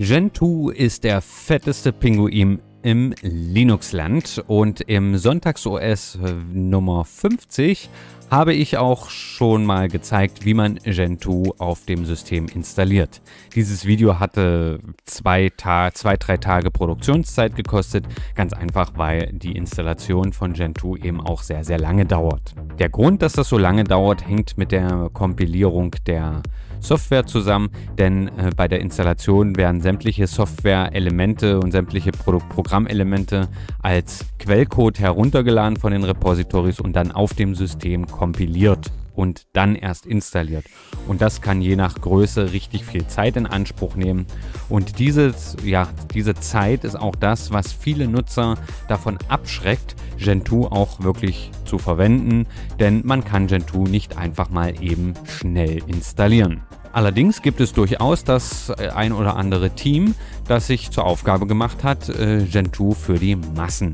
Gentoo ist der fetteste Pinguin im Linux-Land und im Sonntags-OS äh, Nummer 50 habe ich auch schon mal gezeigt, wie man Gentoo auf dem System installiert. Dieses Video hatte zwei, Ta zwei drei Tage Produktionszeit gekostet, ganz einfach, weil die Installation von Gentoo eben auch sehr, sehr lange dauert. Der Grund, dass das so lange dauert, hängt mit der Kompilierung der äh, Software zusammen, denn äh, bei der Installation werden sämtliche Software-Elemente und sämtliche Pro Programmelemente als Quellcode heruntergeladen von den Repositories und dann auf dem System kompiliert und dann erst installiert. Und das kann je nach Größe richtig viel Zeit in Anspruch nehmen. Und dieses, ja, diese Zeit ist auch das, was viele Nutzer davon abschreckt, Gentoo auch wirklich zu verwenden, denn man kann Gentoo nicht einfach mal eben schnell installieren. Allerdings gibt es durchaus das äh, ein oder andere Team, das sich zur Aufgabe gemacht hat, äh, Gentoo für die Massen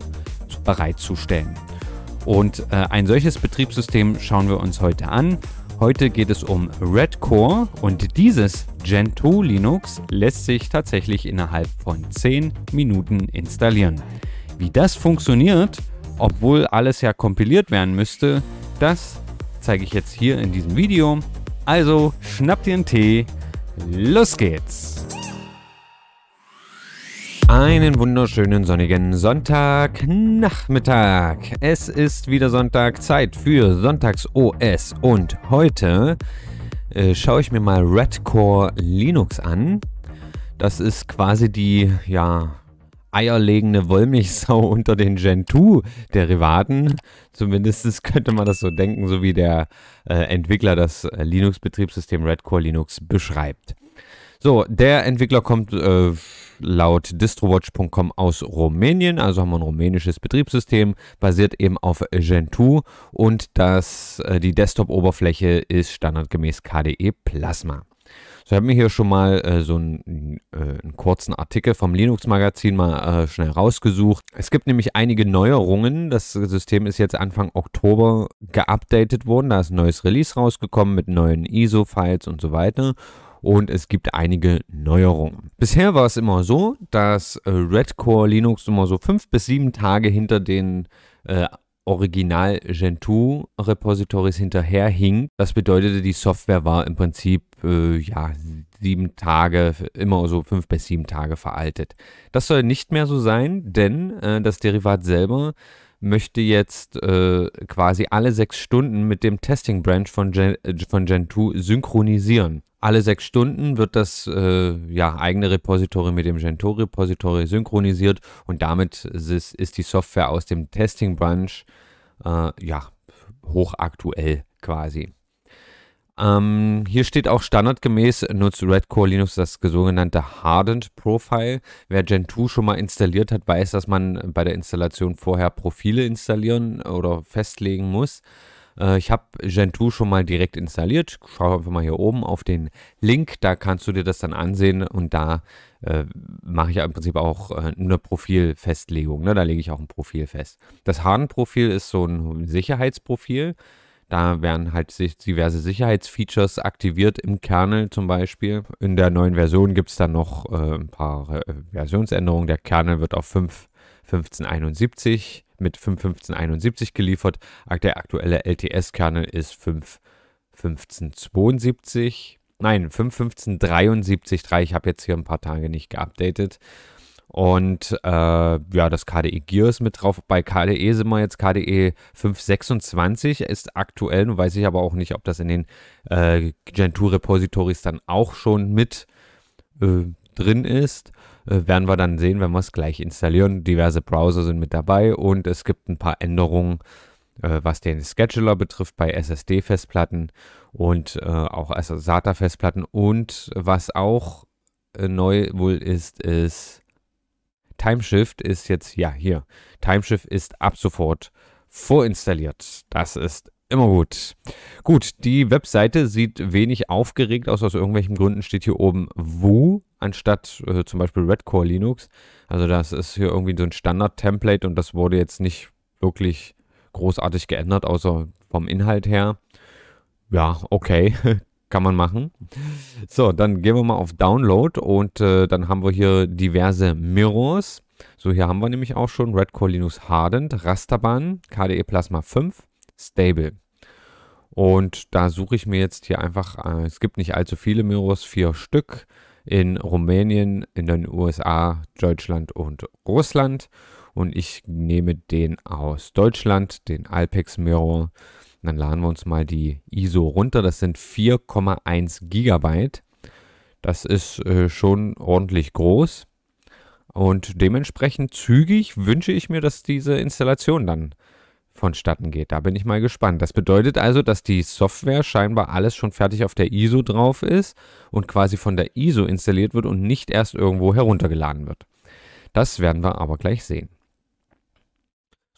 bereitzustellen. Und äh, ein solches Betriebssystem schauen wir uns heute an. Heute geht es um Redcore und dieses Gentoo Linux lässt sich tatsächlich innerhalb von 10 Minuten installieren. Wie das funktioniert, obwohl alles ja kompiliert werden müsste, das zeige ich jetzt hier in diesem Video also schnappt ihr einen Tee, los geht's! Einen wunderschönen sonnigen Sonntagnachmittag. Es ist wieder Sonntag, Zeit für Sonntags OS und heute äh, schaue ich mir mal Redcore Linux an. Das ist quasi die ja, eierlegende Wollmilchsau unter den Gentoo-Derivaten. Zumindest könnte man das so denken, so wie der äh, Entwickler das äh, Linux-Betriebssystem Redcore Linux beschreibt. So, der Entwickler kommt äh, laut distrowatch.com aus Rumänien, also haben wir ein rumänisches Betriebssystem, basiert eben auf Gentoo und das, äh, die Desktop-Oberfläche ist standardgemäß KDE Plasma. So, Ich habe mir hier schon mal äh, so einen, äh, einen, kurzen Artikel vom Linux-Magazin mal äh, schnell rausgesucht. Es gibt nämlich einige Neuerungen. Das System ist jetzt Anfang Oktober geupdatet worden. Da ist ein neues Release rausgekommen mit neuen ISO-Files und so weiter und es gibt einige Neuerungen. Bisher war es immer so, dass äh, Red Core Linux immer so fünf bis sieben Tage hinter den äh, Original Gentoo Repositories hinterherhing. Das bedeutete, die Software war im Prinzip äh, ja, sieben Tage, immer so fünf bis sieben Tage veraltet. Das soll nicht mehr so sein, denn äh, das Derivat selber möchte jetzt äh, quasi alle sechs Stunden mit dem Testing Branch von, Gen äh, von Gentoo synchronisieren alle sechs Stunden wird das äh, ja, eigene Repository mit dem Gentoo-Repository synchronisiert und damit ist, die Software aus dem Testing-Branch äh, ja, hochaktuell quasi. Ähm, hier steht auch standardgemäß nutzt Red Core Linux das sogenannte Hardened Profile. Wer Gentoo schon mal installiert hat, weiß, dass man bei der Installation vorher Profile installieren oder festlegen muss. Äh, ich habe Gentoo schon mal direkt installiert. Schau einfach mal hier oben auf den Link. Da kannst du dir das dann ansehen und da äh, mache ich im Prinzip auch äh, eine Profilfestlegung. Ne? Da lege ich auch ein Profil fest. Das Harn-Profil ist so ein Sicherheitsprofil. Da werden halt diverse Sicherheitsfeatures aktiviert im Kernel zum Beispiel. In der neuen Version gibt es dann noch äh, ein paar äh, Versionsänderungen. Der Kernel wird auf 5.1571 mit 5.1571 geliefert. Der aktuelle LTS-Kernel ist 5.1572. Nein, 5.1573.3. Ich habe jetzt hier ein paar Tage nicht geupdatet. Und äh, ja, das KDE Gear ist mit drauf. Bei KDE sind wir jetzt KDE 526, ist aktuell. Nun weiß ich aber auch nicht, ob das in den äh, Gentoo-Repositories dann auch schon mit äh, drin ist äh, werden wir dann sehen, wenn wir es gleich installieren. Diverse Browser sind mit dabei und es gibt ein paar Änderungen, äh, was den Scheduler betrifft bei SSD-Festplatten und äh, auch also SATA-Festplatten. Und was auch äh, neu wohl ist, ist Timeshift ist jetzt, ja, hier. Timeshift ist ab sofort vorinstalliert. Das ist Immer gut. Gut, die Webseite sieht wenig aufgeregt aus. Aus irgendwelchen Gründen steht hier oben Wu anstatt äh, zum Beispiel Redcore Linux. Also das ist hier irgendwie so ein Standard-Template und das wurde jetzt nicht wirklich großartig geändert, außer vom Inhalt her. Ja, okay, kann man machen. So, dann gehen wir mal auf Download und äh, dann haben wir hier diverse Mirrors. So, hier haben wir nämlich auch schon Redcore Linux Hardened, Rasterbahn, KDE Plasma 5. Stable. Und da suche ich mir jetzt hier einfach, äh, es gibt nicht allzu viele Miros, vier Stück in Rumänien, in den USA, Deutschland und Russland. Und ich nehme den aus Deutschland, den Alpex Mirror. Dann laden wir uns mal die ISO runter. Das sind 4,1 Gigabyte. Das ist äh, schon ordentlich groß. Und dementsprechend zügig wünsche ich mir, dass diese Installation dann vonstatten geht. Da bin ich mal gespannt. Das bedeutet also, dass die Software scheinbar alles schon fertig auf der ISO drauf ist und quasi von der ISO installiert wird und nicht erst irgendwo heruntergeladen wird. Das werden wir aber gleich sehen.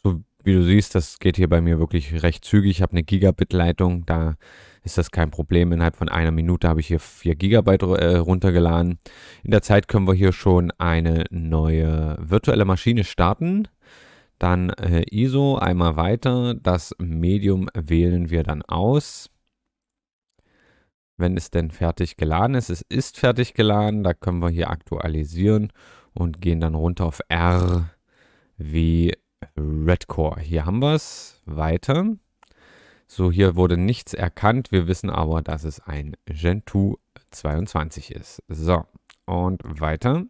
So wie du siehst, das geht hier bei mir wirklich recht zügig. Ich habe eine Gigabit-Leitung, da ist das kein Problem. Innerhalb von einer Minute habe ich hier 4 Gigabyte äh, runtergeladen. In der Zeit können wir hier schon eine neue virtuelle Maschine starten. Dann äh, ISO einmal weiter. Das Medium wählen wir dann aus. Wenn es denn fertig geladen ist. Es ist fertig geladen. Da können wir hier aktualisieren und gehen dann runter auf R wie Redcore. Hier haben wir es. Weiter. So, hier wurde nichts erkannt. Wir wissen aber, dass es ein Gentoo 22 ist. So, und weiter.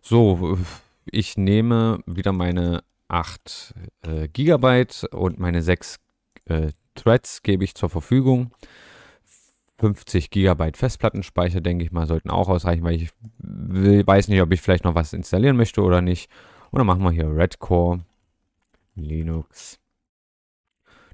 So, ich nehme wieder meine 8 äh, Gigabyte und meine 6 äh, Threads gebe ich zur Verfügung. 50 Gigabyte Festplattenspeicher, denke ich mal, sollten auch ausreichen, weil ich will, weiß nicht, ob ich vielleicht noch was installieren möchte oder nicht. Und dann machen wir hier Redcore Linux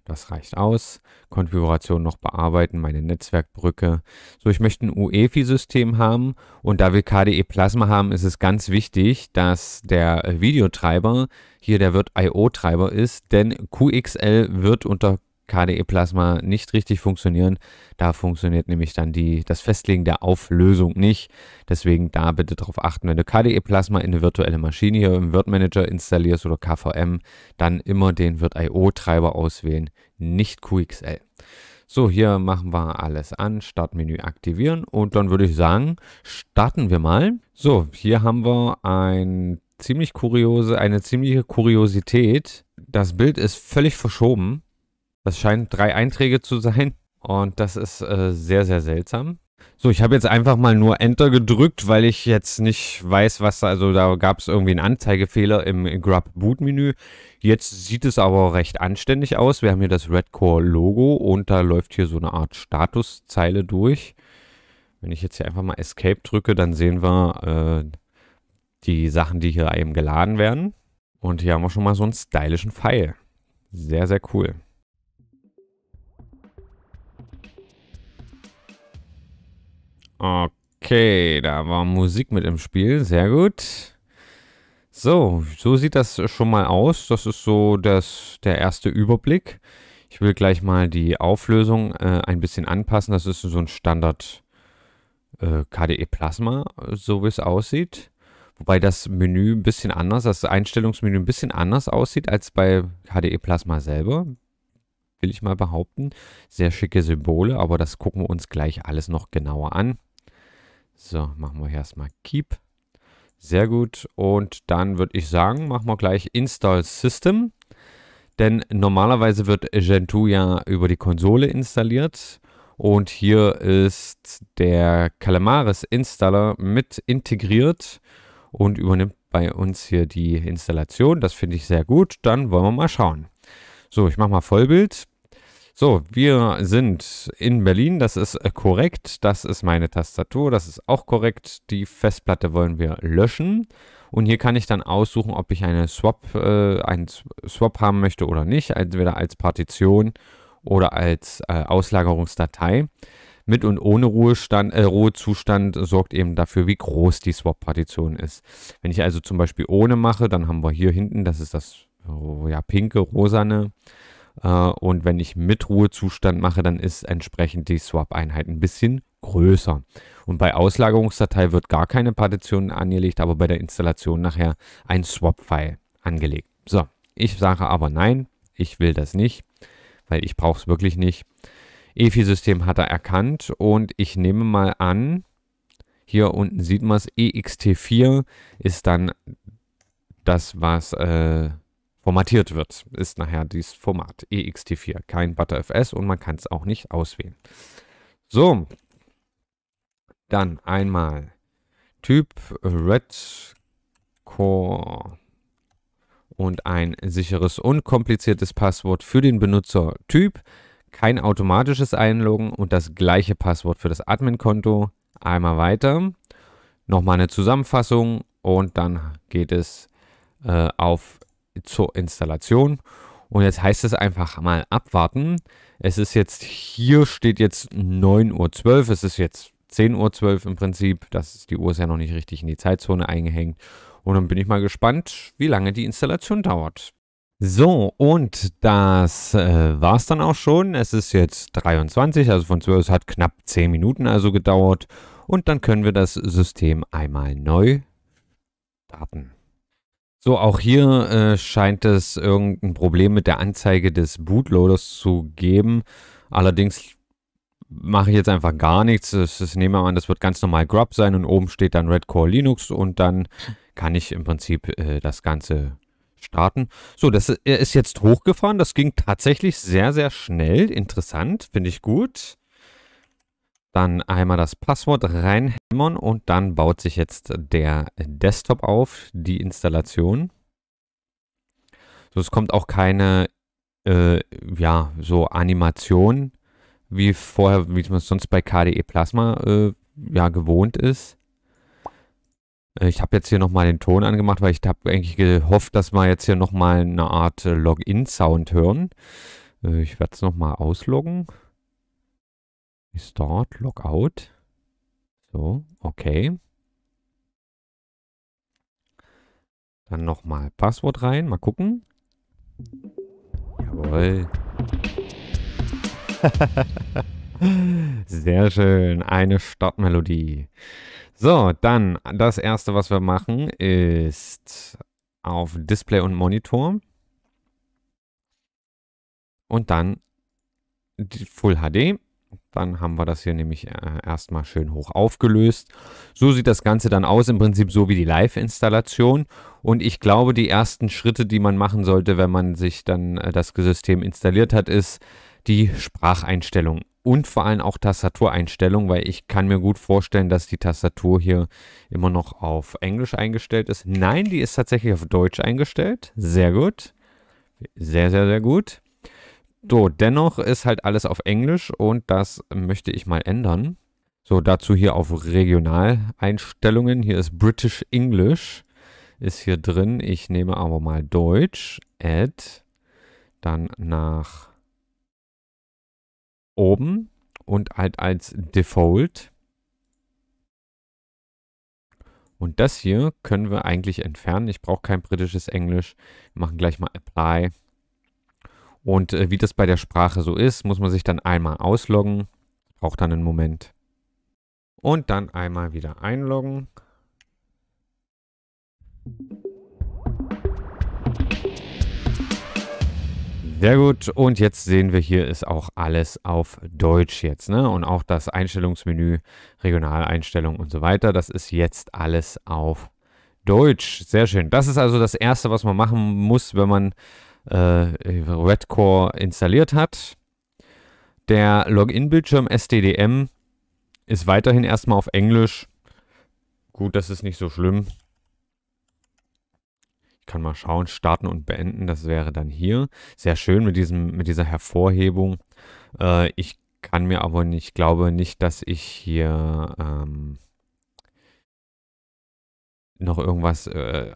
das reicht aus. Konfiguration noch bearbeiten, meine Netzwerkbrücke. So, ich möchte ein UEFI-System haben und da wir KDE Plasma haben, ist es ganz wichtig, dass der Videotreiber hier der wirt IO-Treiber ist, denn QXL wird unter KDE-Plasma nicht richtig funktionieren. Da funktioniert nämlich dann die, das Festlegen der Auflösung nicht. Deswegen da bitte darauf achten, wenn du KDE-Plasma in eine virtuelle Maschine hier im Word manager installierst oder KVM, dann immer den Wirt.io-Treiber auswählen, nicht QXL. So, hier machen wir alles an, Startmenü aktivieren und dann würde ich sagen, starten wir mal. So, hier haben wir ein ziemlich kuriose, eine ziemliche Kuriosität. Das Bild ist völlig verschoben das scheinen drei Einträge zu sein. Und das ist äh, sehr, sehr seltsam. So, ich habe jetzt einfach mal nur Enter gedrückt, weil ich jetzt nicht weiß, was da, also da gab es irgendwie einen Anzeigefehler im Grub Boot Menü. Jetzt sieht es aber recht anständig aus. Wir haben hier das Redcore Logo und da läuft hier so eine Art Statuszeile durch. Wenn ich jetzt hier einfach mal Escape drücke, dann sehen wir äh, die Sachen, die hier eben geladen werden. Und hier haben wir schon mal so einen stylischen Pfeil. Sehr, sehr cool. Okay, da war Musik mit im Spiel. Sehr gut. So, so sieht das schon mal aus. Das ist so das, der erste Überblick. Ich will gleich mal die Auflösung äh, ein bisschen anpassen. Das ist so ein Standard äh, KDE Plasma, so wie es aussieht. Wobei das Menü ein bisschen anders, das Einstellungsmenü ein bisschen anders aussieht als bei KDE Plasma selber. Will ich mal behaupten. Sehr schicke Symbole, aber das gucken wir uns gleich alles noch genauer an. So, machen wir erstmal Keep. Sehr gut. Und dann würde ich sagen, machen wir gleich Install System. Denn normalerweise wird Gentoo ja über die Konsole installiert. Und hier ist der Calamaris Installer mit integriert und übernimmt bei uns hier die Installation. Das finde ich sehr gut. Dann wollen wir mal schauen. So, ich mache mal Vollbild. So, wir sind in Berlin, das ist äh, korrekt. Das ist meine Tastatur, das ist auch korrekt. Die Festplatte wollen wir löschen. Und hier kann ich dann aussuchen, ob ich eine Swap, äh, einen Swap haben möchte oder nicht. Entweder als Partition oder als äh, Auslagerungsdatei. Mit und ohne Ruhestand, äh, Ruhezustand sorgt eben dafür, wie groß die Swap-Partition ist. Wenn ich also zum Beispiel ohne mache, dann haben wir hier hinten, das ist das oh ja, pinke, rosane, äh, und wenn ich mit Ruhezustand mache, dann ist entsprechend die Swap-Einheit ein bisschen größer. Und bei Auslagerungsdatei wird gar keine Partition angelegt, aber bei der Installation nachher ein Swap-File angelegt. So, ich sage aber nein, ich will das nicht, weil ich brauche es wirklich nicht. EFI-System hat er erkannt und ich nehme mal an, hier unten sieht man es, EXT4 ist dann das, was äh, formatiert wird, ist nachher dieses Format EXT4, kein ButterFS und man kann es auch nicht auswählen. So, dann einmal Typ Red Core und ein sicheres unkompliziertes Passwort für den Benutzertyp, kein automatisches Einloggen und das gleiche Passwort für das Admin-Konto. Einmal weiter, nochmal eine Zusammenfassung und dann geht es äh, auf zur Installation. Und jetzt heißt es einfach mal abwarten. Es ist jetzt, hier steht jetzt 9.12 Uhr, es ist jetzt 10.12 Uhr im Prinzip. Das, die Uhr ist ja noch nicht richtig in die Zeitzone eingehängt. Und dann bin ich mal gespannt, wie lange die Installation dauert. So, und das äh, es dann auch schon. Es ist jetzt 23, also von 12 hat knapp 10 Minuten also gedauert. Und dann können wir das System einmal neu starten. So, auch hier äh, scheint es irgendein Problem mit der Anzeige des Bootloaders zu geben. Allerdings mache ich jetzt einfach gar nichts. Das, das nehmen wir an, das wird ganz normal Grub sein und oben steht dann Red Core Linux und dann kann ich im Prinzip äh, das Ganze starten. So, das äh, ist jetzt hochgefahren. Das ging tatsächlich sehr, sehr schnell. Interessant, finde ich gut dann einmal das Passwort reinhämmern und dann baut sich jetzt der Desktop auf, die Installation. So, es kommt auch keine, äh, ja, so Animation wie vorher, wie man es sonst bei KDE Plasma äh, ja gewohnt ist. Äh, ich habe jetzt hier nochmal den Ton angemacht, weil ich habe eigentlich gehofft, dass wir jetzt hier nochmal eine Art Login-Sound hören. Äh, ich werde es nochmal ausloggen. Start, Logout. So, okay. Dann nochmal Passwort rein, mal gucken. Jawohl. Sehr schön, eine Startmelodie. So, dann das erste, was wir machen, ist auf Display und Monitor. Und dann Full HD dann haben wir das hier nämlich äh, erstmal schön hoch aufgelöst. So sieht das Ganze dann aus, im Prinzip so wie die Live-Installation. Und ich glaube, die ersten Schritte, die man machen sollte, wenn man sich dann äh, das System installiert hat, ist die Spracheinstellung und vor allem auch Tastatureinstellung, weil ich kann mir gut vorstellen, dass die Tastatur hier immer noch auf Englisch eingestellt ist. Nein, die ist tatsächlich auf Deutsch eingestellt. Sehr gut. Sehr, sehr, sehr gut. So, dennoch ist halt alles auf Englisch und das möchte ich mal ändern. So, dazu hier auf Regionaleinstellungen. Hier ist British English, ist hier drin. Ich nehme aber mal Deutsch, Add, dann nach oben und halt als Default. Und das hier können wir eigentlich entfernen. Ich brauche kein britisches Englisch. Wir machen gleich mal Apply. Und äh, wie das bei der Sprache so ist, muss man sich dann einmal ausloggen. Braucht dann einen Moment. Und dann einmal wieder einloggen. Sehr gut. Und jetzt sehen wir, hier ist auch alles auf Deutsch jetzt. Ne? Und auch das Einstellungsmenü, Regionaleinstellung und so weiter, das ist jetzt alles auf Deutsch. Sehr schön. Das ist also das Erste, was man machen muss, wenn man äh, äh, Redcore installiert hat. Der Login-Bildschirm SDDM ist weiterhin erstmal auf Englisch. Gut, das ist nicht so schlimm. Ich kann mal schauen, starten und beenden, das wäre dann hier. Sehr schön mit, diesem, mit dieser Hervorhebung. Äh, ich kann mir aber nicht, glaube nicht, dass ich hier... Ähm noch irgendwas, äh,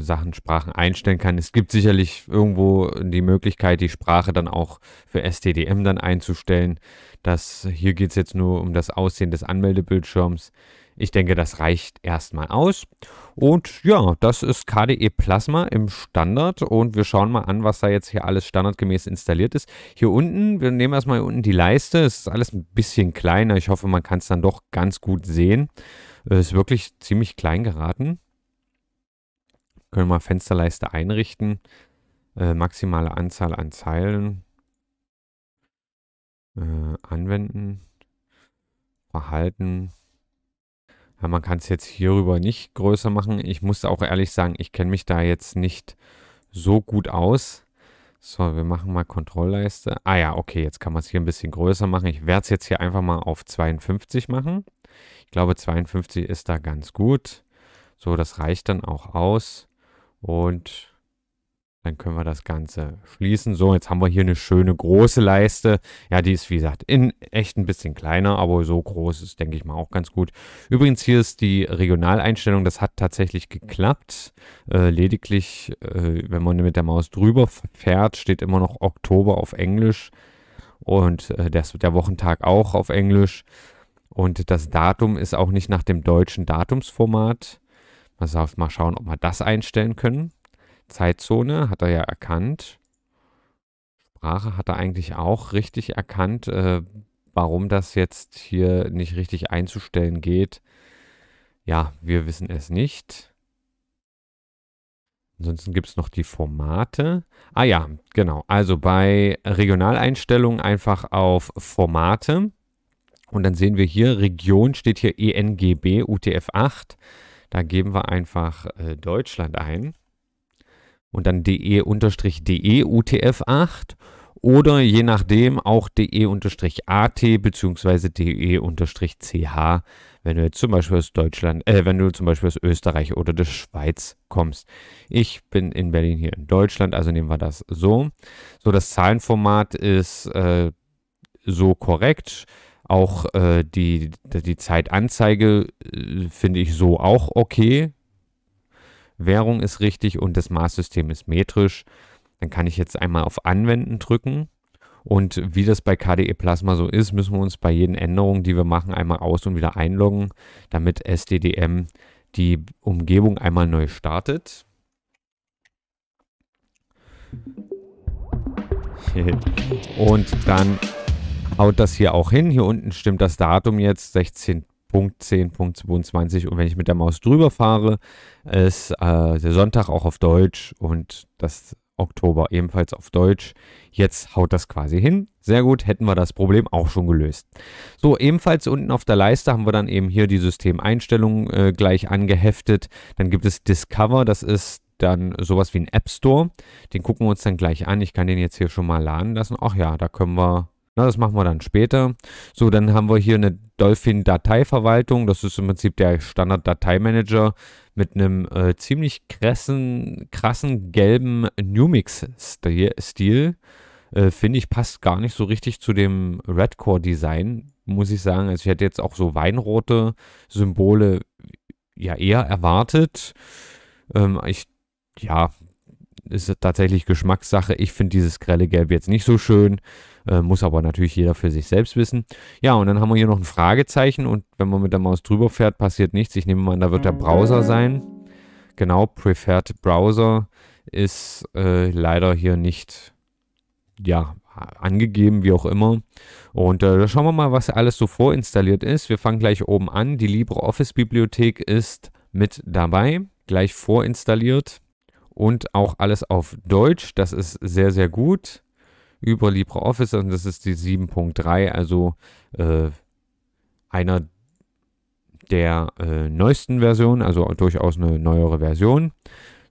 Sachen, Sprachen einstellen kann. Es gibt sicherlich irgendwo die Möglichkeit, die Sprache dann auch für STDM dann einzustellen. Das, hier geht es jetzt nur um das Aussehen des Anmeldebildschirms. Ich denke, das reicht erstmal aus. Und ja, das ist KDE Plasma im Standard. Und wir schauen mal an, was da jetzt hier alles standardgemäß installiert ist. Hier unten, wir nehmen erstmal hier unten die Leiste. Es ist alles ein bisschen kleiner. Ich hoffe, man kann es dann doch ganz gut sehen. Es ist wirklich ziemlich klein geraten. Können wir Fensterleiste einrichten. Äh, maximale Anzahl an Zeilen. Äh, anwenden. Verhalten. Ja, man kann es jetzt hierüber nicht größer machen. Ich muss auch ehrlich sagen, ich kenne mich da jetzt nicht so gut aus. So, wir machen mal Kontrollleiste. Ah ja, okay, jetzt kann man es hier ein bisschen größer machen. Ich werde es jetzt hier einfach mal auf 52 machen. Ich glaube, 52 ist da ganz gut. So, das reicht dann auch aus. Und dann können wir das Ganze schließen. So, jetzt haben wir hier eine schöne große Leiste. Ja, die ist, wie gesagt, in echt ein bisschen kleiner, aber so groß ist, denke ich mal, auch ganz gut. Übrigens, hier ist die Regionaleinstellung. Das hat tatsächlich geklappt. Äh, lediglich, äh, wenn man mit der Maus drüber fährt, steht immer noch Oktober auf Englisch. Und äh, das, der Wochentag auch auf Englisch. Und das Datum ist auch nicht nach dem deutschen Datumsformat also mal schauen, ob wir das einstellen können. Zeitzone hat er ja erkannt. Sprache hat er eigentlich auch richtig erkannt, äh, warum das jetzt hier nicht richtig einzustellen geht. Ja, wir wissen es nicht. Ansonsten gibt es noch die Formate. Ah ja, genau. Also bei Regionaleinstellungen einfach auf Formate. Und dann sehen wir hier, Region steht hier ENGB UTF-8. Da geben wir einfach äh, Deutschland ein und dann de-de UTF8 e, oder je nachdem auch de-at bzw. de-ch, wenn du jetzt zum Beispiel aus Deutschland, äh, wenn du zum Beispiel aus Österreich oder der Schweiz kommst. Ich bin in Berlin hier in Deutschland, also nehmen wir das so. So, das Zahlenformat ist äh, so korrekt. Auch äh, die, die Zeitanzeige äh, finde ich so auch okay. Währung ist richtig und das Maßsystem ist metrisch. Dann kann ich jetzt einmal auf Anwenden drücken. Und wie das bei KDE Plasma so ist, müssen wir uns bei jeden Änderung, die wir machen, einmal aus und wieder einloggen, damit SDDM die Umgebung einmal neu startet. und dann haut das hier auch hin. Hier unten stimmt das Datum jetzt 16.10.22 und wenn ich mit der Maus drüber fahre, ist äh, der Sonntag auch auf Deutsch und das Oktober ebenfalls auf Deutsch. Jetzt haut das quasi hin. Sehr gut, hätten wir das Problem auch schon gelöst. So, ebenfalls unten auf der Leiste haben wir dann eben hier die Systemeinstellungen äh, gleich angeheftet. Dann gibt es Discover, das ist dann sowas wie ein App Store. Den gucken wir uns dann gleich an. Ich kann den jetzt hier schon mal laden lassen. Ach ja, da können wir na, das machen wir dann später. So, dann haben wir hier eine Dolphin-Dateiverwaltung. Das ist im Prinzip der Standard-Dateimanager mit einem äh, ziemlich krassen, krassen gelben Numix-Stil. Äh, Finde ich, passt gar nicht so richtig zu dem Redcore-Design, muss ich sagen. Also ich hätte jetzt auch so weinrote Symbole ja eher erwartet. Ähm, ich, ja, ist tatsächlich Geschmackssache. Ich finde dieses grelle Gelb jetzt nicht so schön, äh, muss aber natürlich jeder für sich selbst wissen. Ja, und dann haben wir hier noch ein Fragezeichen und wenn man mit der Maus drüber fährt, passiert nichts. Ich nehme mal an, da wird der Browser sein. Genau, Preferred Browser ist äh, leider hier nicht, ja, angegeben, wie auch immer. Und äh, da schauen wir mal, was alles so vorinstalliert ist. Wir fangen gleich oben an. Die LibreOffice-Bibliothek ist mit dabei, gleich vorinstalliert und auch alles auf Deutsch. Das ist sehr, sehr gut über LibreOffice und das ist die 7.3, also äh, einer der äh, neuesten Versionen, also durchaus eine neuere Version.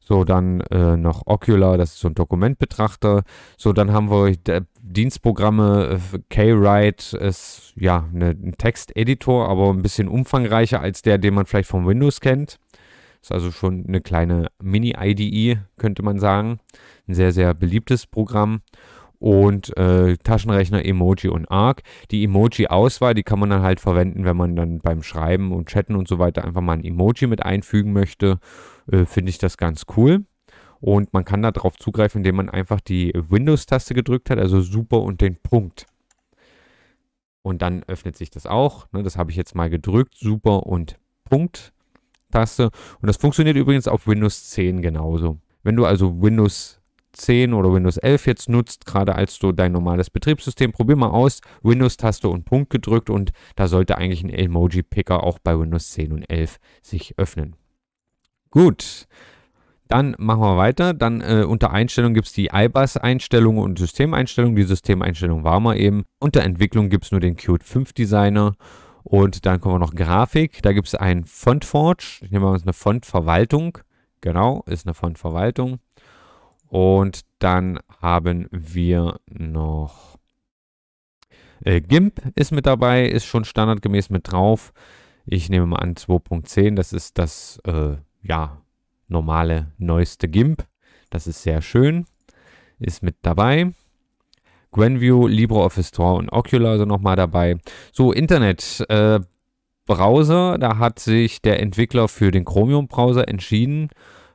So, dann äh, noch Ocular, das ist so ein Dokumentbetrachter. So, dann haben wir Dienstprogramme, äh, K-Write ist ja ne, ein Texteditor, aber ein bisschen umfangreicher als der, den man vielleicht vom Windows kennt. Ist also schon eine kleine Mini-IDE, könnte man sagen. Ein sehr, sehr beliebtes Programm. Und äh, Taschenrechner, Emoji und Arc. Die Emoji-Auswahl, die kann man dann halt verwenden, wenn man dann beim Schreiben und Chatten und so weiter einfach mal ein Emoji mit einfügen möchte. Äh, Finde ich das ganz cool. Und man kann darauf zugreifen, indem man einfach die Windows-Taste gedrückt hat, also super und den Punkt. Und dann öffnet sich das auch. Ne, das habe ich jetzt mal gedrückt, super und Punkt. Taste. Und das funktioniert übrigens auf Windows 10 genauso. Wenn du also Windows 10 oder Windows 11 jetzt nutzt, gerade als du dein normales Betriebssystem, probier mal aus, Windows-Taste und Punkt gedrückt und da sollte eigentlich ein Emoji-Picker auch bei Windows 10 und 11 sich öffnen. Gut, dann machen wir weiter. Dann äh, unter Einstellungen gibt es die iBus-Einstellungen und Systemeinstellungen. Die Systemeinstellung war mal eben. Unter Entwicklung gibt es nur den Qt 5 Designer und dann kommen wir noch Grafik. Da gibt es ein Fontforge. Nehmen wir uns eine Fontverwaltung. Genau, ist eine Fontverwaltung. Und dann haben wir noch äh, GIMP ist mit dabei, ist schon standardgemäß mit drauf. Ich nehme mal an 2.10, das ist das äh, ja, normale neueste GIMP. Das ist sehr schön, ist mit dabei. Grandview, LibreOffice Store und Ocular sind nochmal dabei. So, Internet. Äh, Browser, da hat sich der Entwickler für den Chromium-Browser entschieden.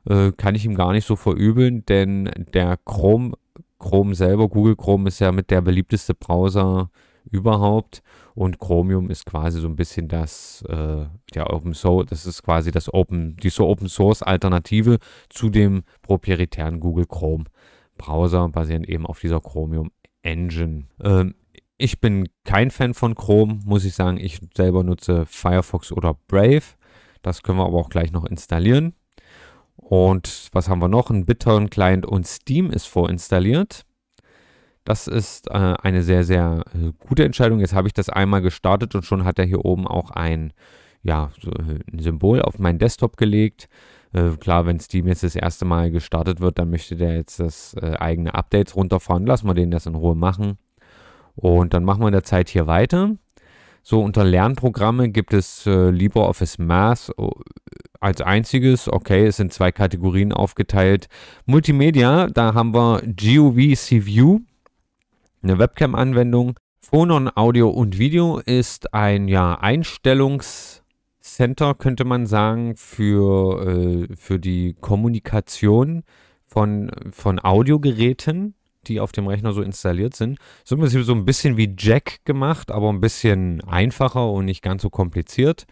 Äh, kann ich ihm gar nicht so verübeln, denn der Chrome, Chrome selber, Google Chrome ist ja mit der beliebteste Browser überhaupt. Und Chromium ist quasi so ein bisschen das, äh, der Open Source, das ist quasi das Open, die so Open Source Alternative zu dem proprietären Google Chrome Browser, basierend eben auf dieser Chromium Engine. Ähm, ich bin kein Fan von Chrome, muss ich sagen. Ich selber nutze Firefox oder Brave. Das können wir aber auch gleich noch installieren. Und was haben wir noch? Ein BitTorrent-Client und Steam ist vorinstalliert. Das ist äh, eine sehr, sehr äh, gute Entscheidung. Jetzt habe ich das einmal gestartet und schon hat er hier oben auch ein, ja, so äh, ein Symbol auf meinen Desktop gelegt. Äh, klar, wenn Steam jetzt das erste Mal gestartet wird, dann möchte der jetzt das äh, eigene Updates runterfahren. Lassen wir den das in Ruhe machen. Und dann machen wir in der Zeit hier weiter. So, unter Lernprogramme gibt es äh, LibreOffice Math äh, als einziges. Okay, es sind zwei Kategorien aufgeteilt. Multimedia, da haben wir GUV CView, eine Webcam-Anwendung. Phonon Audio und Video ist ein ja, Einstellungs- Center, könnte man sagen, für, äh, für die Kommunikation von, von Audiogeräten, die auf dem Rechner so installiert sind. So so ein bisschen wie Jack gemacht, aber ein bisschen einfacher und nicht ganz so kompliziert.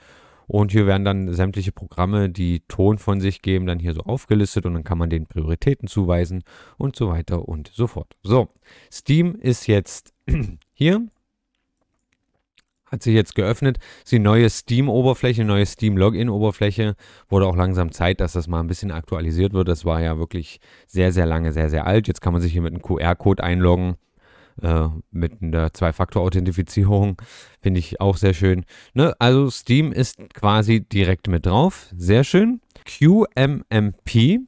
Und hier werden dann sämtliche Programme, die Ton von sich geben, dann hier so aufgelistet und dann kann man den Prioritäten zuweisen und so weiter und so fort. So, Steam ist jetzt hier hat sich jetzt geöffnet. ist die neue Steam-Oberfläche, neue Steam-Login-Oberfläche. Wurde auch langsam Zeit, dass das mal ein bisschen aktualisiert wird. Das war ja wirklich sehr, sehr lange, sehr, sehr alt. Jetzt kann man sich hier mit einem QR-Code einloggen. Äh, mit einer Zwei-Faktor-Authentifizierung finde ich auch sehr schön. Ne? Also Steam ist quasi direkt mit drauf. Sehr schön. QMMP.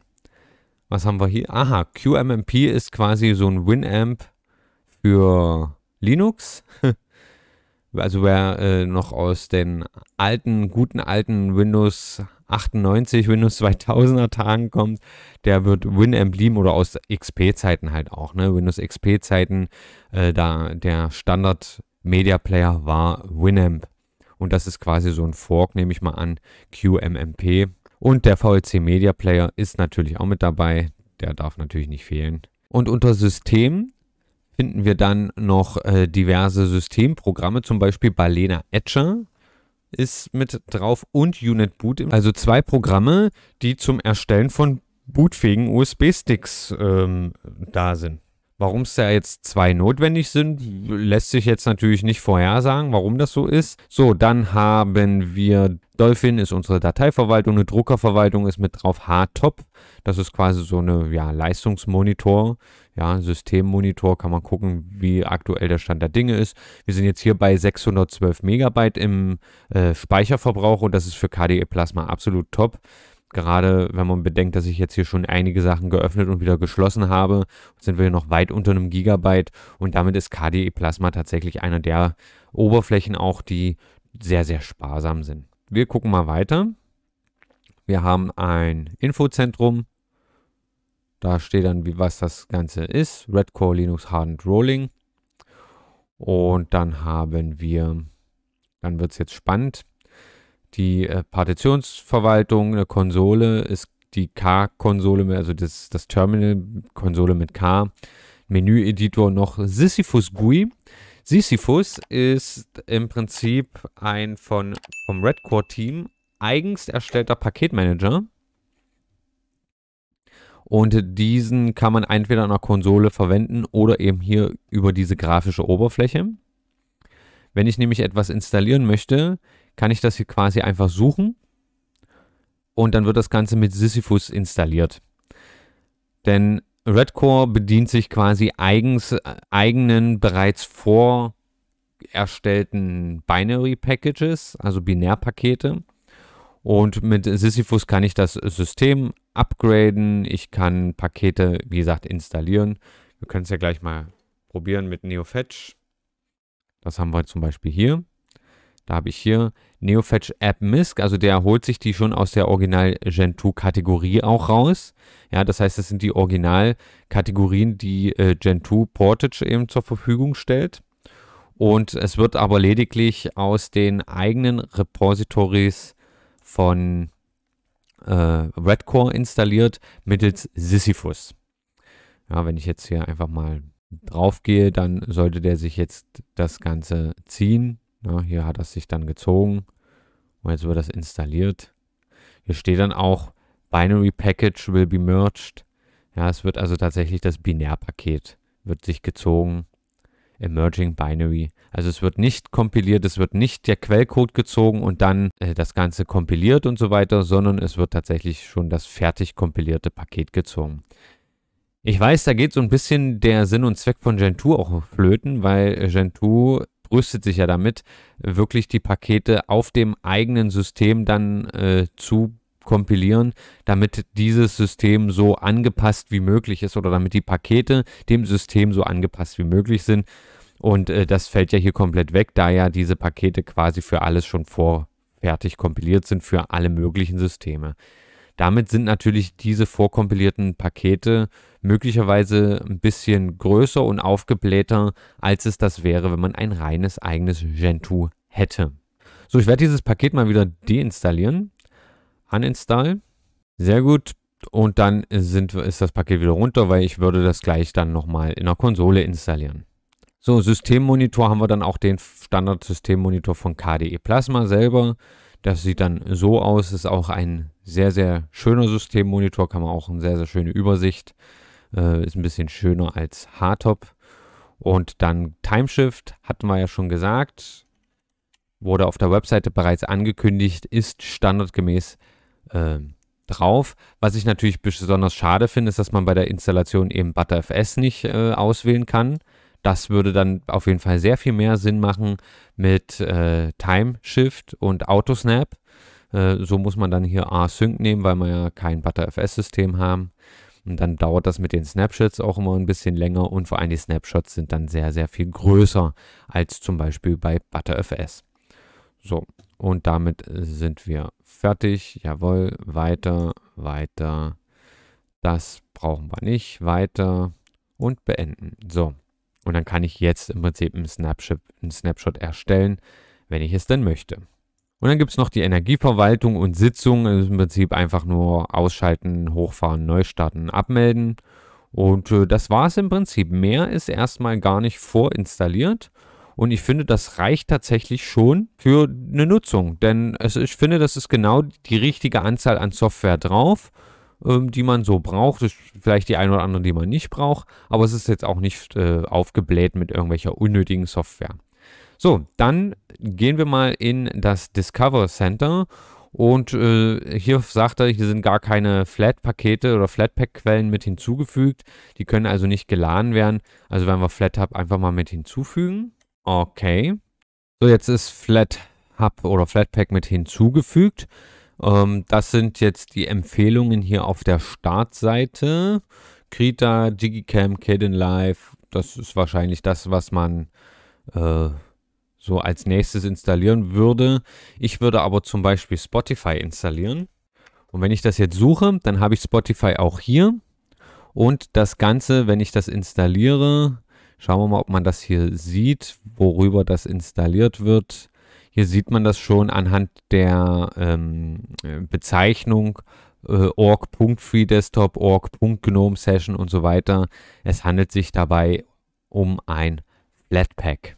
Was haben wir hier? Aha, QMMP ist quasi so ein Winamp für Linux. also wer äh, noch aus den alten, guten alten Windows 98, Windows 2000er Tagen kommt, der wird Winamp lieben oder aus XP-Zeiten halt auch, ne? Windows XP-Zeiten, äh, da der Standard Media Player war Winamp. Und das ist quasi so ein Fork, nehme ich mal an, QMMP. Und der VLC Media Player ist natürlich auch mit dabei. Der darf natürlich nicht fehlen. Und unter System finden wir dann noch äh, diverse Systemprogramme, zum Beispiel Balena Etcher ist mit drauf und Unit Boot, also zwei Programme, die zum Erstellen von bootfähigen USB-Sticks ähm, da sind. Warum es da jetzt zwei notwendig sind, lässt sich jetzt natürlich nicht vorhersagen, warum das so ist. So, dann haben wir Dolphin ist unsere Dateiverwaltung, eine Druckerverwaltung ist mit drauf, Hardtop, das ist quasi so eine ja, Leistungsmonitor, ja, Systemmonitor, kann man gucken, wie aktuell der Stand der Dinge ist. Wir sind jetzt hier bei 612 Megabyte im äh, Speicherverbrauch und das ist für KDE Plasma absolut top. Gerade wenn man bedenkt, dass ich jetzt hier schon einige Sachen geöffnet und wieder geschlossen habe, sind wir hier noch weit unter einem Gigabyte und damit ist KDE Plasma tatsächlich einer der Oberflächen auch, die sehr, sehr sparsam sind wir gucken mal weiter. Wir haben ein Infozentrum. Da steht dann, wie, was das Ganze ist. Red Core Linux Hardened Rolling. Und dann haben wir, dann wird es jetzt spannend, die äh, Partitionsverwaltung, eine Konsole ist die K-Konsole, also das, das Terminal, Konsole mit K, Menü-Editor noch Sisyphus GUI. Sisyphus ist im Prinzip ein von, vom Redcore-Team eigens erstellter Paketmanager. Und diesen kann man entweder an der Konsole verwenden oder eben hier über diese grafische Oberfläche. Wenn ich nämlich etwas installieren möchte, kann ich das hier quasi einfach suchen und dann wird das Ganze mit Sisyphus installiert. Denn Redcore bedient sich quasi eigens, äh, eigenen, bereits vorerstellten Binary Packages, also Binärpakete. Und mit Sisyphus kann ich das System upgraden. Ich kann Pakete, wie gesagt, installieren. Wir können es ja gleich mal probieren mit NeoFetch. Das haben wir zum Beispiel hier. Da habe ich hier Neofetch App Misc, also der holt sich die schon aus der Original Gen 2 Kategorie auch raus. Ja, das heißt, das sind die Original Kategorien, die äh, Gen 2 Portage eben zur Verfügung stellt. Und es wird aber lediglich aus den eigenen Repositories von äh, Redcore installiert mittels Sisyphus. Ja, wenn ich jetzt hier einfach mal drauf gehe, dann sollte der sich jetzt das Ganze ziehen. Ja, ne, hier hat das sich dann gezogen und jetzt wird das installiert. Hier steht dann auch, Binary Package will be merged. Ja, es wird also tatsächlich das Binärpaket wird sich gezogen. Emerging Binary. Also es wird nicht kompiliert, es wird nicht der Quellcode gezogen und dann äh, das Ganze kompiliert und so weiter, sondern es wird tatsächlich schon das fertig kompilierte Paket gezogen. Ich weiß, da geht so ein bisschen der Sinn und Zweck von Gentoo auch flöten, weil äh, Gentoo brüstet sich ja damit, wirklich die Pakete auf dem eigenen System dann äh, zu kompilieren, damit dieses System so angepasst wie möglich ist oder damit die Pakete dem System so angepasst wie möglich sind. Und äh, das fällt ja hier komplett weg, da ja diese Pakete quasi für alles schon vorfertig kompiliert sind, für alle möglichen Systeme. Damit sind natürlich diese vorkompilierten Pakete möglicherweise ein bisschen größer und aufgeblähter, als es das wäre, wenn man ein reines eigenes Gentoo hätte. So, ich werde dieses Paket mal wieder deinstallieren. Uninstall. Sehr gut. Und dann sind, ist das Paket wieder runter, weil ich würde das gleich dann nochmal in der Konsole installieren. So, Systemmonitor haben wir dann auch den Standard-Systemmonitor von KDE Plasma selber. Das sieht dann so aus, ist auch ein sehr, sehr schöner Systemmonitor, kann man auch eine sehr, sehr schöne Übersicht äh, ist ein bisschen schöner als Hardtop. Und dann Timeshift, hatten wir ja schon gesagt. Wurde auf der Webseite bereits angekündigt, ist standardgemäß äh, drauf. Was ich natürlich besonders schade finde, ist, dass man bei der Installation eben ButterFS nicht äh, auswählen kann. Das würde dann auf jeden Fall sehr viel mehr Sinn machen mit äh, Timeshift und Autosnap. Äh, so muss man dann hier Async nehmen, weil wir ja kein ButterFS-System haben. Und dann dauert das mit den Snapshots auch immer ein bisschen länger und vor allem die Snapshots sind dann sehr, sehr viel größer als zum Beispiel bei ButterFS. So, und damit äh, sind wir fertig. Jawohl, weiter, weiter. Das brauchen wir nicht. Weiter und beenden. So, und dann kann ich jetzt im Prinzip einen Snapshot, einen Snapshot erstellen, wenn ich es denn möchte. Und dann gibt es noch die Energieverwaltung und Sitzung. ist also im Prinzip einfach nur ausschalten, hochfahren, neu starten, abmelden. Und äh, das war es im Prinzip. Mehr ist erstmal gar nicht vorinstalliert. Und ich finde, das reicht tatsächlich schon für eine Nutzung. Denn es, ich finde, das ist genau die richtige Anzahl an Software drauf, ähm, die man so braucht. Vielleicht die eine oder andere, die man nicht braucht. Aber es ist jetzt auch nicht äh, aufgebläht mit irgendwelcher unnötigen Software. So, dann gehen wir mal in das Discover Center und äh, hier sagt er, hier sind gar keine Flat-Pakete oder Flatpak-Quellen mit hinzugefügt. Die können also nicht geladen werden. Also werden wir FlatHub einfach mal mit hinzufügen. Okay. So, jetzt ist FlatHub oder Flatpak mit hinzugefügt. Ähm, das sind jetzt die Empfehlungen hier auf der Startseite. Krita, Digicam, Kden Live. Das ist wahrscheinlich das, was man äh, so als nächstes installieren würde. Ich würde aber zum Beispiel Spotify installieren. Und wenn ich das jetzt suche, dann habe ich Spotify auch hier. Und das Ganze, wenn ich das installiere, schauen wir mal, ob man das hier sieht, worüber das installiert wird. Hier sieht man das schon anhand der ähm, Bezeichnung äh, org.freedesktop, org.gnome-session und so weiter. Es handelt sich dabei um ein Flatpak.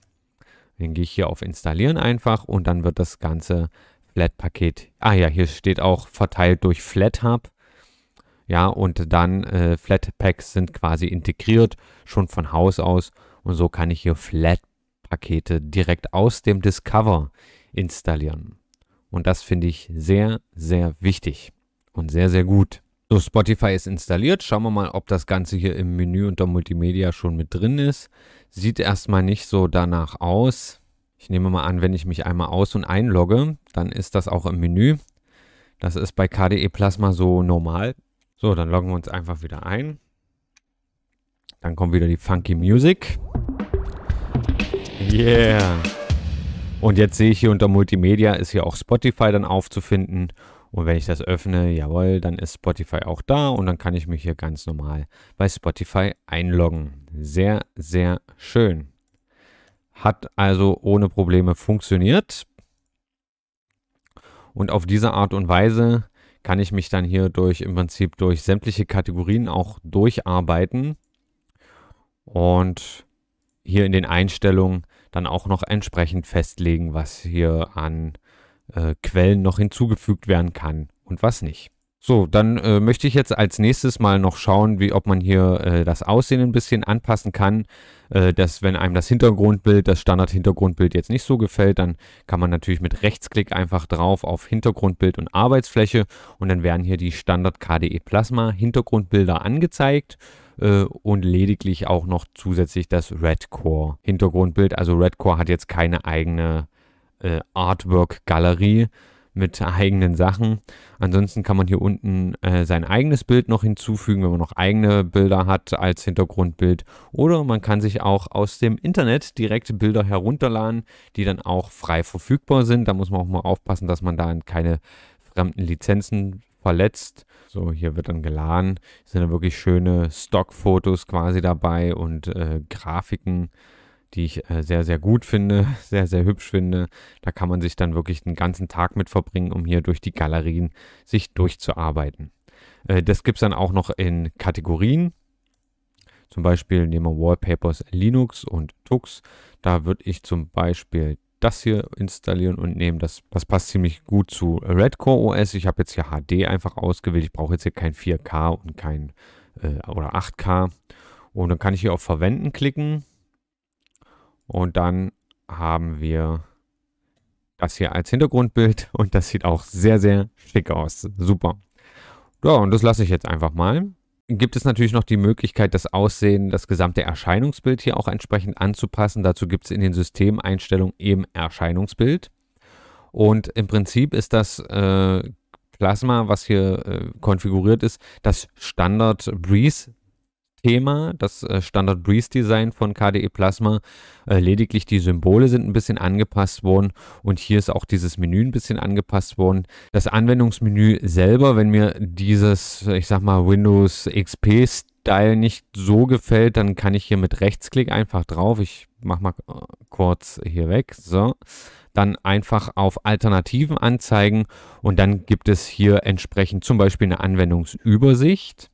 Den gehe ich hier auf Installieren einfach und dann wird das ganze Flat-Paket. Ah ja, hier steht auch verteilt durch FlatHub. Ja, und dann äh, Flatpacks sind quasi integriert, schon von Haus aus. Und so kann ich hier Flat-Pakete direkt aus dem Discover installieren. Und das finde ich sehr, sehr wichtig und sehr, sehr gut. So, Spotify ist installiert. Schauen wir mal, ob das Ganze hier im Menü unter Multimedia schon mit drin ist. Sieht erstmal nicht so danach aus. Ich nehme mal an, wenn ich mich einmal aus- und einlogge, dann ist das auch im Menü. Das ist bei KDE Plasma so normal. So, dann loggen wir uns einfach wieder ein. Dann kommt wieder die Funky Music. Yeah. Und jetzt sehe ich hier unter Multimedia ist hier auch Spotify dann aufzufinden. Und wenn ich das öffne, jawohl, dann ist Spotify auch da und dann kann ich mich hier ganz normal bei Spotify einloggen. Sehr, sehr schön. Hat also ohne Probleme funktioniert. Und auf diese Art und Weise kann ich mich dann hier durch im Prinzip durch sämtliche Kategorien auch durcharbeiten und hier in den Einstellungen dann auch noch entsprechend festlegen, was hier an äh, Quellen noch hinzugefügt werden kann und was nicht. So, dann äh, möchte ich jetzt als nächstes mal noch schauen, wie, ob man hier äh, das Aussehen ein bisschen anpassen kann. Äh, dass wenn einem das Hintergrundbild, das Standard-Hintergrundbild jetzt nicht so gefällt, dann kann man natürlich mit Rechtsklick einfach drauf auf Hintergrundbild und Arbeitsfläche und dann werden hier die Standard-KDE Plasma Hintergrundbilder angezeigt äh, und lediglich auch noch zusätzlich das Redcore Hintergrundbild. Also Redcore hat jetzt keine eigene äh, Artwork-Galerie mit eigenen Sachen. Ansonsten kann man hier unten äh, sein eigenes Bild noch hinzufügen, wenn man noch eigene Bilder hat als Hintergrundbild. Oder man kann sich auch aus dem Internet direkt Bilder herunterladen, die dann auch frei verfügbar sind. Da muss man auch mal aufpassen, dass man da keine fremden Lizenzen verletzt. So, hier wird dann geladen. Es sind dann wirklich schöne Stockfotos quasi dabei und äh, Grafiken die ich äh, sehr, sehr gut finde, sehr, sehr hübsch finde. Da kann man sich dann wirklich den ganzen Tag mit verbringen, um hier durch die Galerien sich durchzuarbeiten. Äh, das gibt es dann auch noch in Kategorien. Zum Beispiel nehmen wir Wallpapers Linux und Tux. Da würde ich zum Beispiel das hier installieren und nehmen. Das, das passt ziemlich gut zu Redcore OS. Ich habe jetzt hier HD einfach ausgewählt. Ich brauche jetzt hier kein 4K und kein äh, oder 8K. Und dann kann ich hier auf Verwenden klicken und dann haben wir das hier als Hintergrundbild und das sieht auch sehr, sehr schick aus. Super. Ja, und das lasse ich jetzt einfach mal. Gibt es natürlich noch die Möglichkeit, das Aussehen, das gesamte Erscheinungsbild hier auch entsprechend anzupassen. Dazu gibt es in den Systemeinstellungen eben Erscheinungsbild. Und im Prinzip ist das äh, Plasma, was hier äh, konfiguriert ist, das Standard Breeze Thema, das äh, Standard Breeze Design von KDE Plasma. Äh, lediglich die Symbole sind ein bisschen angepasst worden und hier ist auch dieses Menü ein bisschen angepasst worden. Das Anwendungsmenü selber, wenn mir dieses, ich sag mal, Windows XP Style nicht so gefällt, dann kann ich hier mit Rechtsklick einfach drauf. Ich mach mal äh, kurz hier weg. So. Dann einfach auf Alternativen anzeigen und dann gibt es hier entsprechend zum Beispiel eine Anwendungsübersicht.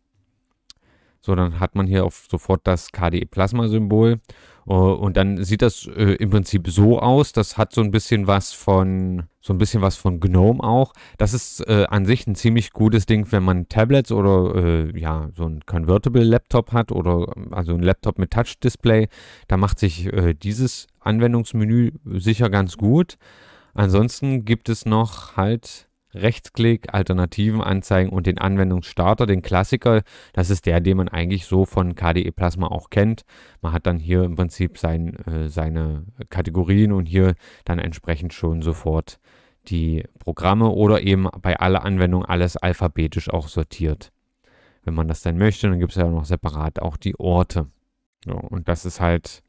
So, dann hat man hier auf sofort das KDE-Plasma-Symbol. Äh, und dann sieht das äh, im Prinzip so aus. Das hat so ein bisschen was von, so ein bisschen was von GNOME auch. Das ist äh, an sich ein ziemlich gutes Ding, wenn man Tablets oder äh, ja, so ein Convertible-Laptop hat oder also ein Laptop mit Touch-Display. Da macht sich äh, dieses Anwendungsmenü sicher ganz gut. Ansonsten gibt es noch halt Rechtsklick, Alternativen anzeigen und den Anwendungsstarter, den Klassiker. Das ist der, den man eigentlich so von KDE Plasma auch kennt. Man hat dann hier im Prinzip sein, äh, seine Kategorien und hier dann entsprechend schon sofort die Programme oder eben bei aller Anwendung alles alphabetisch auch sortiert. Wenn man das dann möchte, dann gibt es ja noch separat auch die Orte. So, und das ist halt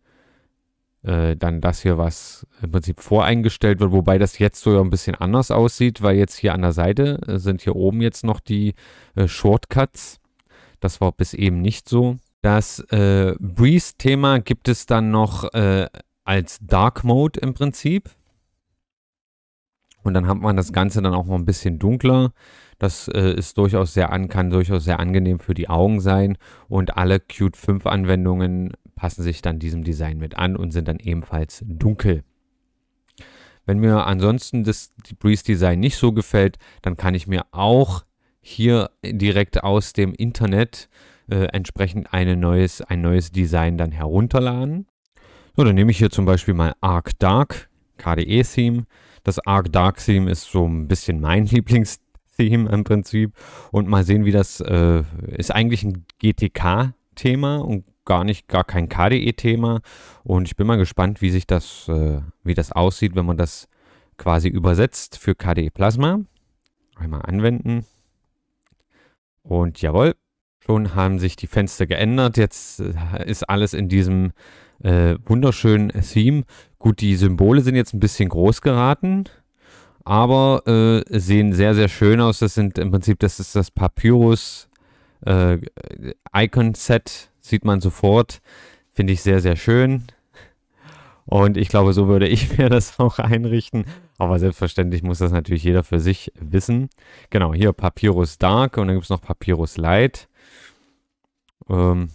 äh, dann das hier, was im Prinzip voreingestellt wird, wobei das jetzt sogar ein bisschen anders aussieht, weil jetzt hier an der Seite äh, sind hier oben jetzt noch die äh, Shortcuts. Das war bis eben nicht so. Das äh, Breeze-Thema gibt es dann noch als Dark Mode im Prinzip. Und dann hat man das Ganze dann auch mal ein bisschen dunkler. Das äh, ist durchaus sehr an, kann durchaus sehr angenehm für die Augen sein. Und alle Qt 5 Anwendungen passen sich dann diesem Design mit an und sind dann ebenfalls dunkel. Wenn mir ansonsten das Breeze Design nicht so gefällt, dann kann ich mir auch hier direkt aus dem Internet äh, entsprechend eine neues, ein neues Design dann herunterladen. So, dann nehme ich hier zum Beispiel mal Arc Dark KDE Theme. Das Arc Dark Theme ist so ein bisschen mein Lieblingstheme im Prinzip und mal sehen, wie das äh, ist eigentlich ein GTK Thema und gar nicht, gar kein KDE-Thema. Und ich bin mal gespannt, wie sich das, äh, wie das aussieht, wenn man das quasi übersetzt für KDE Plasma. Einmal anwenden. Und jawohl, schon haben sich die Fenster geändert. Jetzt äh, ist alles in diesem äh, wunderschönen Theme. Gut, die Symbole sind jetzt ein bisschen groß geraten, aber äh, sehen sehr, sehr schön aus. Das sind im Prinzip, das ist das Papyrus äh, Icon Set sieht man sofort. Finde ich sehr, sehr schön. Und ich glaube, so würde ich mir das auch einrichten. Aber selbstverständlich muss das natürlich jeder für sich wissen. Genau, hier Papyrus Dark und dann gibt es noch Papyrus Light. Ähm,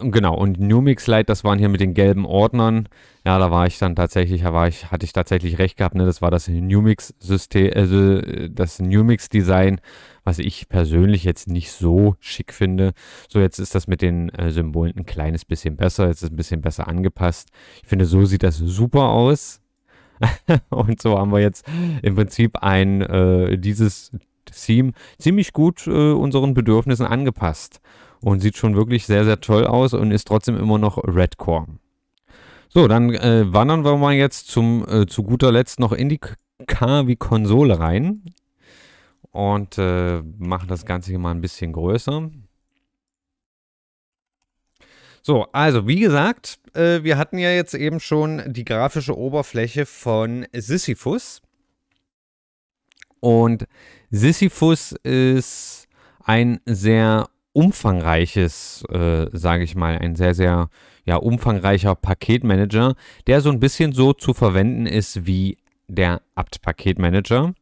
Genau, und Numix Mix Lite, das waren hier mit den gelben Ordnern. Ja, da war ich dann tatsächlich, da war ich, hatte ich tatsächlich recht gehabt, ne? Das war das numix System, also äh, das New Design, was ich persönlich jetzt nicht so schick finde. So, jetzt ist das mit den äh, Symbolen ein kleines bisschen besser, jetzt ist es ein bisschen besser angepasst. Ich finde, so sieht das super aus. und so haben wir jetzt im Prinzip ein, äh, dieses Theme ziemlich gut äh, unseren Bedürfnissen angepasst und sieht schon wirklich sehr, sehr toll aus und ist trotzdem immer noch Redcore. So, dann äh, wandern wir mal jetzt zum, äh, zu guter Letzt noch in die KW-Konsole rein und äh, machen das Ganze hier mal ein bisschen größer. So, also wie gesagt, äh, wir hatten ja jetzt eben schon die grafische Oberfläche von Sisyphus. Und Sisyphus ist ein sehr umfangreiches, äh, sage ich mal, ein sehr, sehr ja, umfangreicher Paketmanager, der so ein bisschen so zu verwenden ist wie der apt-Paketmanager.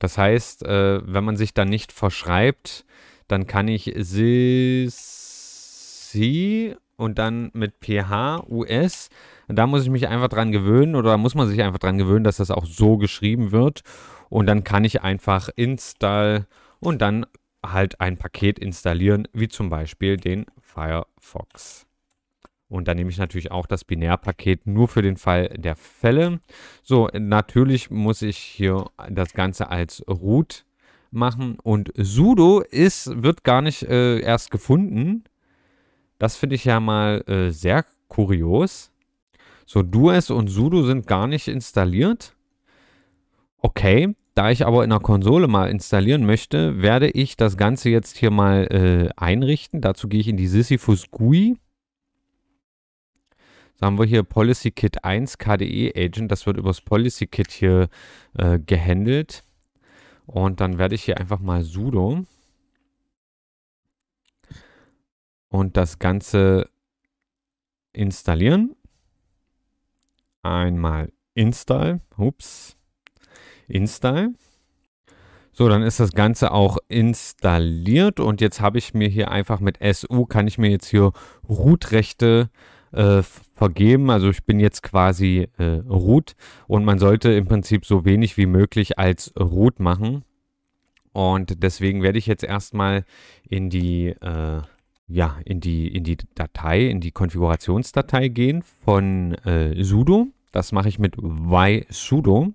Das heißt, äh, wenn man sich da nicht verschreibt, dann kann ich SISI und dann mit PHUS. Da muss ich mich einfach dran gewöhnen oder muss man sich einfach dran gewöhnen, dass das auch so geschrieben wird. Und dann kann ich einfach install und dann halt ein Paket installieren, wie zum Beispiel den Firefox. Und dann nehme ich natürlich auch das Binärpaket nur für den Fall der Fälle. So, natürlich muss ich hier das Ganze als root machen. Und sudo ist, wird gar nicht äh, erst gefunden. Das finde ich ja mal äh, sehr kurios. So, dues und sudo sind gar nicht installiert. Okay, da ich aber in der Konsole mal installieren möchte, werde ich das Ganze jetzt hier mal äh, einrichten. Dazu gehe ich in die Sisyphus GUI. Da haben wir hier Policy Kit 1 KDE Agent. Das wird übers Policy Kit hier äh, gehandelt. Und dann werde ich hier einfach mal sudo und das Ganze installieren. Einmal install. Ups. Install. So, dann ist das Ganze auch installiert und jetzt habe ich mir hier einfach mit SU, kann ich mir jetzt hier Root-Rechte äh, vergeben. Also ich bin jetzt quasi äh, Root und man sollte im Prinzip so wenig wie möglich als Root machen. Und deswegen werde ich jetzt erstmal in die, äh, ja, in die, in die Datei, in die Konfigurationsdatei gehen von äh, sudo. Das mache ich mit ysudo. sudo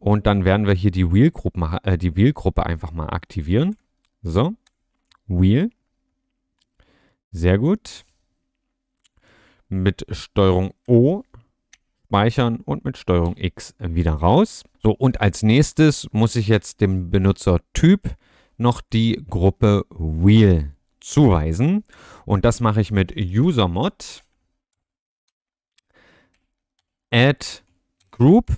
und dann werden wir hier die Wheel-Gruppe äh, Wheel einfach mal aktivieren. So, Wheel. Sehr gut. Mit Steuerung O speichern und mit Steuerung X wieder raus. So, und als nächstes muss ich jetzt dem Benutzertyp noch die Gruppe Wheel zuweisen. Und das mache ich mit usermod add group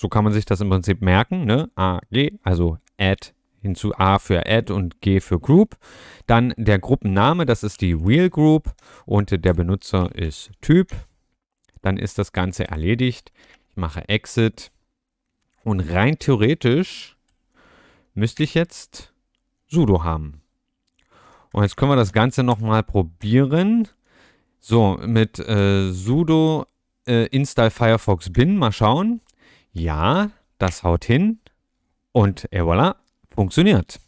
so kann man sich das im Prinzip merken, ne? A, G, also add hinzu A für Add und G für Group. Dann der Gruppenname, das ist die Real Group und der Benutzer ist Typ. Dann ist das Ganze erledigt. Ich mache Exit und rein theoretisch müsste ich jetzt sudo haben. Und jetzt können wir das Ganze nochmal probieren. So, mit äh, sudo äh, install firefox bin, mal schauen ja, das haut hin und et voilà, funktioniert.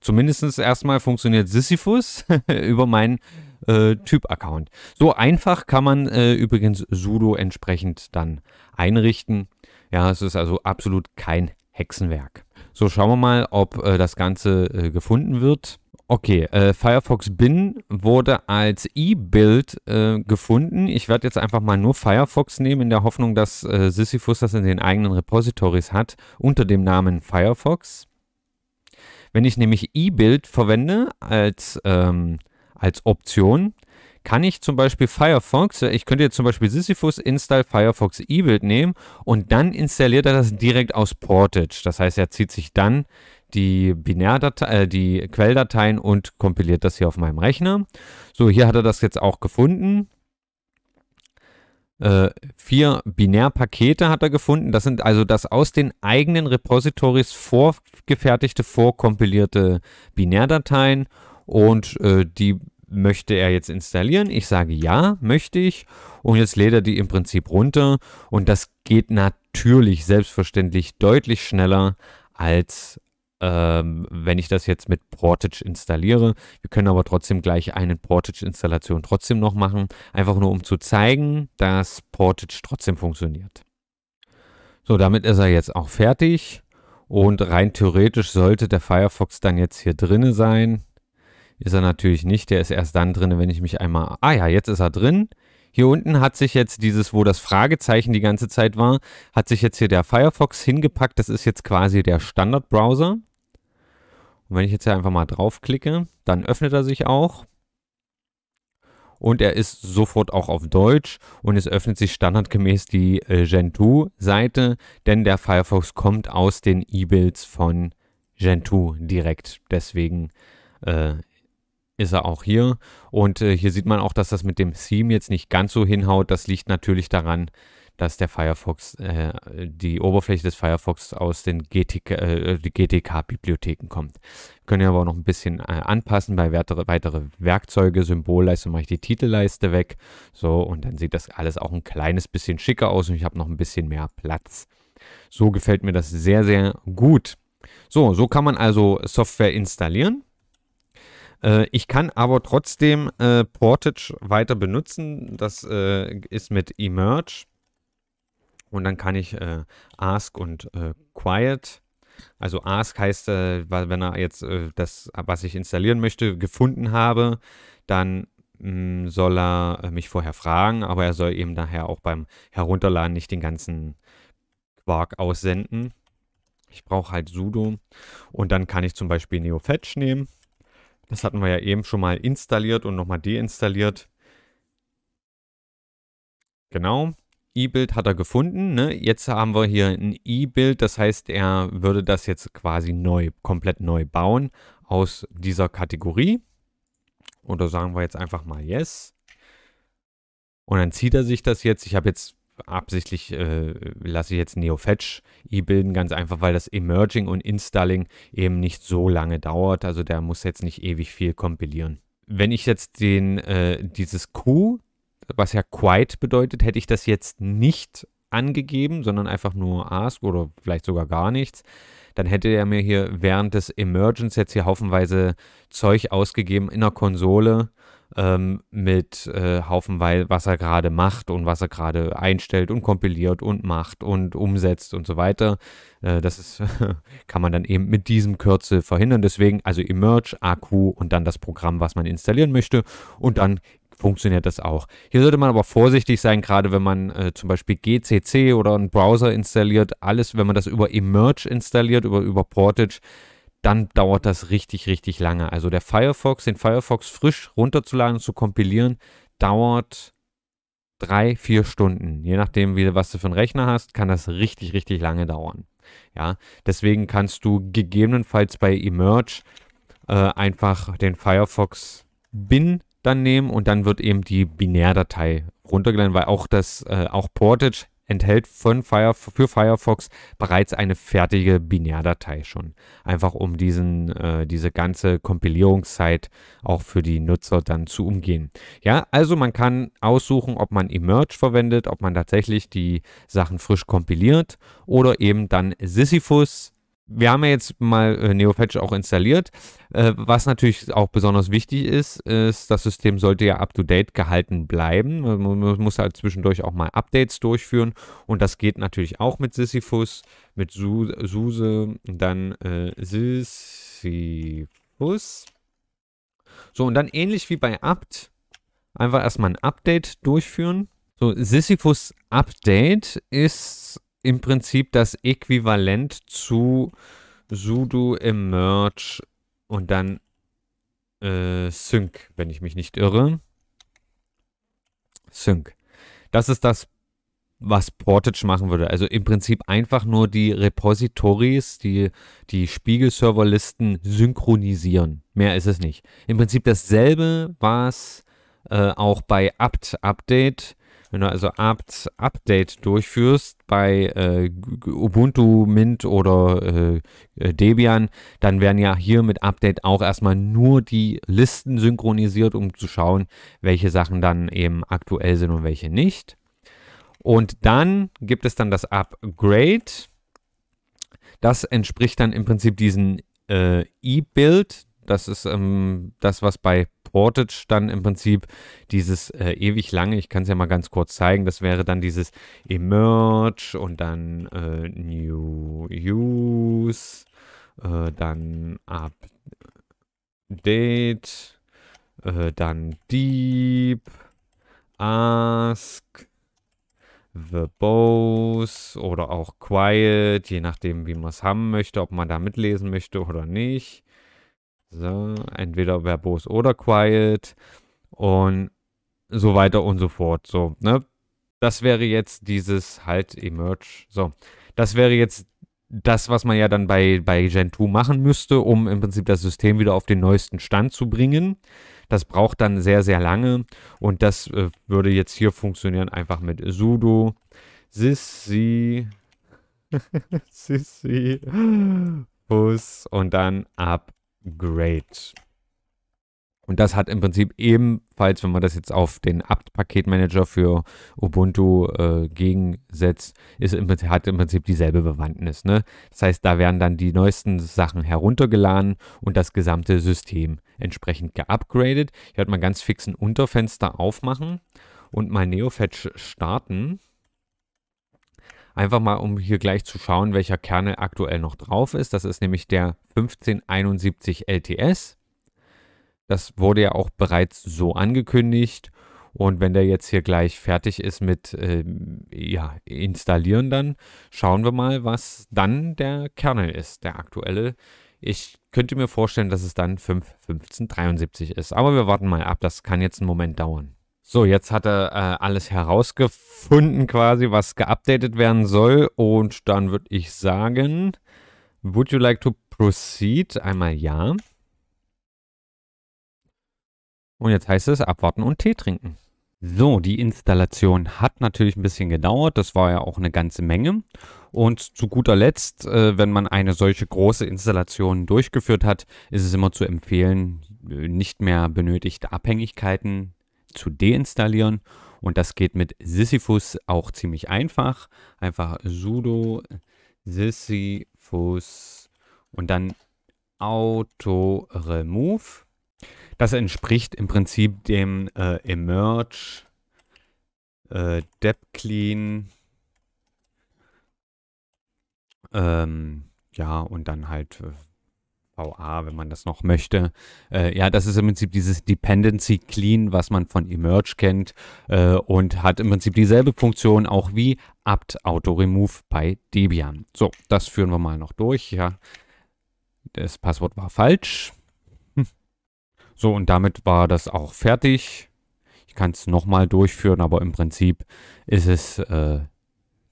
Zumindest erstmal funktioniert Sisyphus über meinen äh, Typ-Account. So einfach kann man äh, übrigens Sudo entsprechend dann einrichten. Ja, es ist also absolut kein Hexenwerk. So, schauen wir mal, ob äh, das Ganze äh, gefunden wird. Okay, äh, Firefox Bin wurde als E-Build äh, gefunden. Ich werde jetzt einfach mal nur Firefox nehmen, in der Hoffnung, dass äh, Sisyphus das in den eigenen Repositories hat, unter dem Namen Firefox. Wenn ich nämlich E-Build verwende als, ähm, als Option, kann ich zum Beispiel Firefox, äh, ich könnte jetzt zum Beispiel Sisyphus install Firefox E-Build nehmen und dann installiert er das direkt aus Portage. Das heißt, er zieht sich dann die Binärdatei, äh, die Quelldateien und kompiliert das hier auf meinem Rechner. So, hier hat er das jetzt auch gefunden. Äh, vier Binärpakete hat er gefunden. Das sind also das aus den eigenen Repositories vorgefertigte, vorkompilierte Binärdateien und äh, die möchte er jetzt installieren? Ich sage ja, möchte ich. Und jetzt lädt er die im Prinzip runter. Und das geht natürlich selbstverständlich deutlich schneller als ähm, wenn ich das jetzt mit Portage installiere. Wir können aber trotzdem gleich eine Portage-Installation trotzdem noch machen, einfach nur um zu zeigen, dass Portage trotzdem funktioniert. So, damit ist er jetzt auch fertig und rein theoretisch sollte der Firefox dann jetzt hier drin sein. Ist er natürlich nicht, der ist erst dann drin, wenn ich mich einmal... Ah ja, jetzt ist er drin. Hier unten hat sich jetzt dieses, wo das Fragezeichen die ganze Zeit war, hat sich jetzt hier der Firefox hingepackt. Das ist jetzt quasi der Standardbrowser. Und wenn ich jetzt hier einfach mal draufklicke, dann öffnet er sich auch. Und er ist sofort auch auf Deutsch und es öffnet sich standardgemäß die äh, Gentoo-Seite, denn der Firefox kommt aus den E-Builds von Gentoo direkt. Deswegen äh, ist er auch hier. Und äh, hier sieht man auch, dass das mit dem Theme jetzt nicht ganz so hinhaut. Das liegt natürlich daran, dass der Firefox, äh, die Oberfläche des Firefox aus den GTK, äh, GTK-Bibliotheken kommt. Wir können aber auch noch ein bisschen äh, anpassen bei weitere, weitere Werkzeuge, Symbolleiste mache ich die Titelleiste weg. So, und dann sieht das alles auch ein kleines bisschen schicker aus und ich habe noch ein bisschen mehr Platz. So gefällt mir das sehr, sehr gut. So, so kann man also Software installieren äh, ich kann aber trotzdem äh, Portage weiter benutzen. Das äh, ist mit Emerge und dann kann ich äh, Ask und äh, Quiet. Also Ask heißt, äh, wenn er jetzt äh, das, was ich installieren möchte, gefunden habe, dann mh, mm, soll er äh, mich vorher fragen, aber er soll eben daher auch beim Herunterladen nicht den ganzen Quark aussenden. Ich brauche halt sudo und dann kann ich zum Beispiel NeoFetch nehmen. Das hatten wir ja eben schon mal installiert und nochmal deinstalliert. Genau. E-Bild hat er gefunden. Ne? Jetzt haben wir hier ein E-Bild, das heißt, er würde das jetzt quasi neu, komplett neu bauen aus dieser Kategorie. Oder sagen wir jetzt einfach mal Yes. Und dann zieht er sich das jetzt. Ich habe jetzt absichtlich, äh, lasse ich jetzt NeoFetch e-bilden, ganz einfach, weil das Emerging und Installing eben nicht so lange dauert. Also der muss jetzt nicht ewig viel kompilieren. Wenn ich jetzt den, äh, dieses Q was ja quite bedeutet, hätte ich das jetzt nicht angegeben, sondern einfach nur ask oder vielleicht sogar gar nichts, dann hätte er mir hier während des Emergence jetzt hier haufenweise Zeug ausgegeben in der Konsole ähm, mit äh, haufenweise, was er gerade macht und was er gerade einstellt und kompiliert und macht und umsetzt und so weiter. Äh, das ist, kann man dann eben mit diesem Kürzel verhindern. Deswegen also Emerge, AQ und dann das Programm, was man installieren möchte und dann funktioniert das auch. Hier sollte man aber vorsichtig sein, gerade wenn man äh, zum Beispiel GCC oder einen Browser installiert. Alles, wenn man das über Emerge installiert, über, über Portage, dann dauert das richtig, richtig lange. Also der Firefox, den Firefox frisch runterzuladen und zu kompilieren, dauert drei, vier Stunden. Je nachdem, wie, was du für einen Rechner hast, kann das richtig, richtig lange dauern. Ja, deswegen kannst du gegebenenfalls bei Emerge äh, einfach den Firefox bin dann nehmen und dann wird eben die Binärdatei runtergeladen, weil auch das, äh, auch Portage enthält von Fire, für Firefox bereits eine fertige Binärdatei schon. Einfach um diesen, äh, diese ganze Kompilierungszeit auch für die Nutzer dann zu umgehen. Ja, also man kann aussuchen, ob man Emerge verwendet, ob man tatsächlich die Sachen frisch kompiliert oder eben dann Sisyphus wir haben ja jetzt mal äh, NeoFetch auch installiert. Äh, was natürlich auch besonders wichtig ist, ist, das System sollte ja up-to-date gehalten bleiben. Man muss halt zwischendurch auch mal Updates durchführen. Und das geht natürlich auch mit Sisyphus, mit Suse, dann äh, Sisyphus. So, und dann ähnlich wie bei apt, einfach erstmal ein Update durchführen. So, Sisyphus Update ist im Prinzip das Äquivalent zu sudo emerge und dann äh, sync, wenn ich mich nicht irre. Sync. Das ist das, was Portage machen würde. Also im Prinzip einfach nur die Repositories, die, die Spiegel-Serverlisten synchronisieren. Mehr ist es nicht. Im Prinzip dasselbe, was äh, auch bei apt-update wenn du also apt Update durchführst bei äh, Ubuntu, Mint oder äh, äh, Debian, dann werden ja hier mit Update auch erstmal nur die Listen synchronisiert, um zu schauen, welche Sachen dann eben aktuell sind und welche nicht. Und dann gibt es dann das Upgrade. Das entspricht dann im Prinzip diesen äh, E-Build. Das ist ähm, das, was bei Portage dann im Prinzip dieses äh, ewig lange, ich kann es ja mal ganz kurz zeigen, das wäre dann dieses Emerge und dann äh, New Use, äh, dann Update, äh, dann Deep, Ask, The Verbose oder auch Quiet, je nachdem, wie man es haben möchte, ob man da mitlesen möchte oder nicht. So, entweder verbos oder quiet und so weiter und so fort. So, ne? Das wäre jetzt dieses halt Emerge. So, das wäre jetzt das, was man ja dann bei, bei Gen 2 machen müsste, um im Prinzip das System wieder auf den neuesten Stand zu bringen. Das braucht dann sehr, sehr lange und das äh, würde jetzt hier funktionieren, einfach mit sudo sissi sissi bus und dann ab Great. Und das hat im Prinzip ebenfalls, wenn man das jetzt auf den apt-Paketmanager für Ubuntu äh, gegensetzt, ist im Prinzip, hat im Prinzip dieselbe Bewandtnis. Ne? Das heißt, da werden dann die neuesten Sachen heruntergeladen und das gesamte System entsprechend geupgradet. Ich werde mal ganz fix ein Unterfenster aufmachen und mal NeoFetch starten. Einfach mal, um hier gleich zu schauen, welcher Kernel aktuell noch drauf ist. Das ist nämlich der 1571 LTS. Das wurde ja auch bereits so angekündigt. Und wenn der jetzt hier gleich fertig ist mit ähm, ja, Installieren, dann schauen wir mal, was dann der Kernel ist, der aktuelle. Ich könnte mir vorstellen, dass es dann 5.15.73 ist. Aber wir warten mal ab, das kann jetzt einen Moment dauern. So, jetzt hat er äh, alles herausgefunden quasi, was geupdatet werden soll. Und dann würde ich sagen, would you like to proceed? Einmal ja. Und jetzt heißt es abwarten und Tee trinken. So, die Installation hat natürlich ein bisschen gedauert. Das war ja auch eine ganze Menge. Und zu guter Letzt, äh, wenn man eine solche große Installation durchgeführt hat, ist es immer zu empfehlen, äh, nicht mehr benötigte Abhängigkeiten zu deinstallieren. Und das geht mit Sisyphus auch ziemlich einfach. Einfach sudo Sisyphus und dann auto remove. Das entspricht im Prinzip dem äh, emerge äh, depclean ähm, ja, und dann halt äh, VA, wenn man das noch möchte. Äh, ja, das ist im Prinzip dieses Dependency Clean, was man von Emerge kennt äh, und hat im Prinzip dieselbe Funktion auch wie apt auto remove bei Debian. So, das führen wir mal noch durch. Ja, das Passwort war falsch. Hm. So, und damit war das auch fertig. Ich kann es nochmal durchführen, aber im Prinzip ist es äh,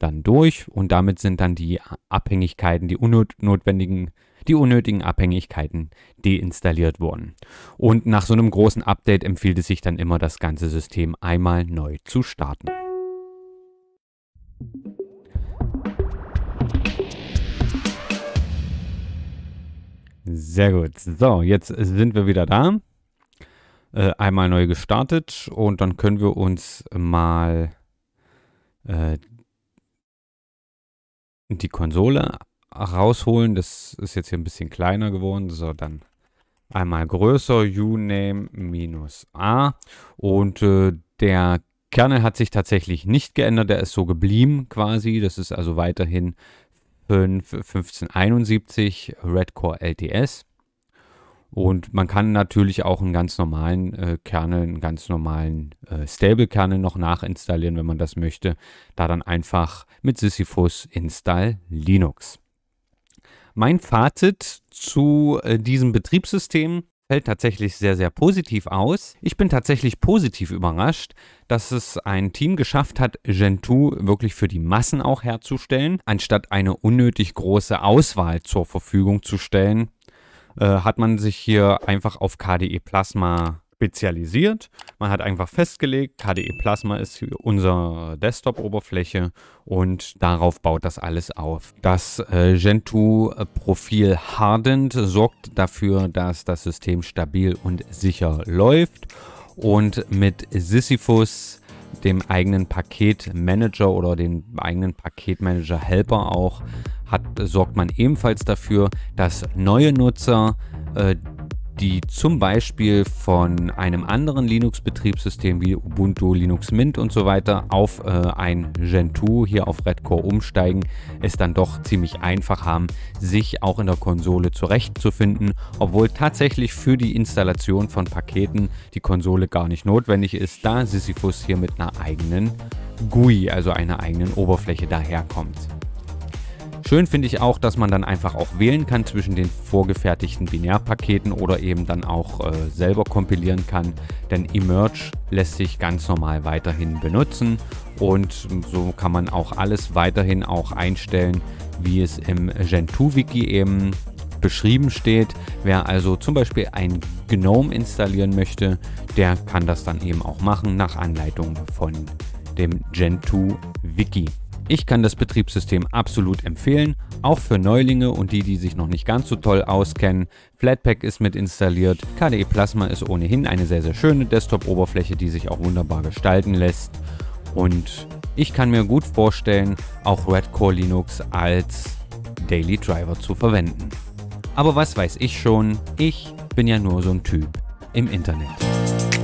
dann durch und damit sind dann die Abhängigkeiten, die unnotwendigen unnot die unnötigen Abhängigkeiten deinstalliert wurden. Und nach so einem großen Update empfiehlt es sich dann immer, das ganze System einmal neu zu starten. Sehr gut. So, jetzt sind wir wieder da. Äh, einmal neu gestartet und dann können wir uns mal äh, die Konsole rausholen. Das ist jetzt hier ein bisschen kleiner geworden. So, dann einmal größer, uname minus a. Und äh, der Kernel hat sich tatsächlich nicht geändert. Der ist so geblieben quasi. Das ist also weiterhin 1571 Red Core LTS. Und man kann natürlich auch einen ganz normalen äh, Kernel, einen ganz normalen äh, Stable-Kernel noch nachinstallieren, wenn man das möchte. Da dann einfach mit Sisyphus install Linux. Mein Fazit zu äh, diesem Betriebssystem fällt tatsächlich sehr, sehr positiv aus. Ich bin tatsächlich positiv überrascht, dass es ein Team geschafft hat, Gentoo wirklich für die Massen auch herzustellen, anstatt eine unnötig große Auswahl zur Verfügung zu stellen. Äh, hat man sich hier einfach auf KDE Plasma spezialisiert. Man hat einfach festgelegt, KDE Plasma ist unsere Desktop-Oberfläche und darauf baut das alles auf. Das äh, Gentoo-Profil hardend sorgt dafür, dass das System stabil und sicher läuft und mit Sisyphus dem eigenen Paketmanager oder dem eigenen Paketmanager Helper auch hat, sorgt man ebenfalls dafür, dass neue Nutzer äh, die zum Beispiel von einem anderen Linux-Betriebssystem wie Ubuntu, Linux Mint und so weiter auf äh, ein Gentoo hier auf Redcore umsteigen, es dann doch ziemlich einfach haben, sich auch in der Konsole zurechtzufinden, obwohl tatsächlich für die Installation von Paketen die Konsole gar nicht notwendig ist, da Sisyphus hier mit einer eigenen GUI, also einer eigenen Oberfläche daherkommt. Schön finde ich auch, dass man dann einfach auch wählen kann zwischen den vorgefertigten Binärpaketen oder eben dann auch äh, selber kompilieren kann, denn Emerge lässt sich ganz normal weiterhin benutzen und hm, so kann man auch alles weiterhin auch einstellen, wie es im Gentoo-Wiki eben beschrieben steht. Wer also zum Beispiel ein GNOME installieren möchte, der kann das dann eben auch machen nach Anleitung von dem Gentoo Wiki. Ich kann das Betriebssystem absolut empfehlen, auch für Neulinge und die, die sich noch nicht ganz so toll auskennen. Flatpak ist mit installiert, KDE Plasma ist ohnehin eine sehr, sehr schöne Desktop-Oberfläche, die sich auch wunderbar gestalten lässt. Und ich kann mir gut vorstellen, auch Red Core Linux als Daily Driver zu verwenden. Aber was weiß ich schon, ich bin ja nur so ein Typ im Internet.